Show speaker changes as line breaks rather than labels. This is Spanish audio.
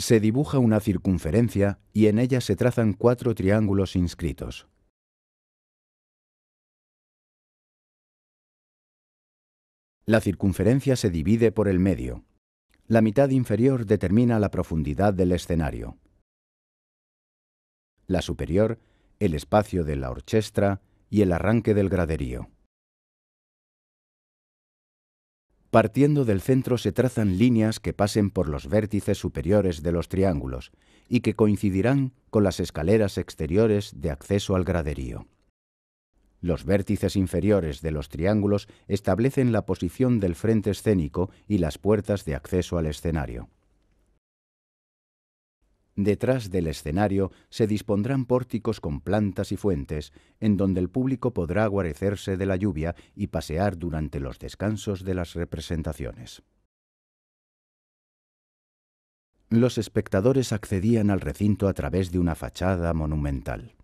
Se dibuja una circunferencia y en ella se trazan cuatro triángulos inscritos. La
circunferencia se divide por el medio. La mitad inferior determina la profundidad del escenario. La superior, el espacio de la orchestra y el arranque del graderío. Partiendo del centro se trazan líneas que pasen por los vértices superiores de los triángulos y que coincidirán con las escaleras exteriores de acceso al graderío. Los vértices inferiores de los triángulos establecen la posición del frente escénico y las puertas de acceso al escenario. Detrás del escenario se dispondrán pórticos con plantas y fuentes, en donde el público podrá guarecerse de la lluvia y pasear durante los descansos de las representaciones. Los espectadores
accedían al recinto a través de una fachada monumental.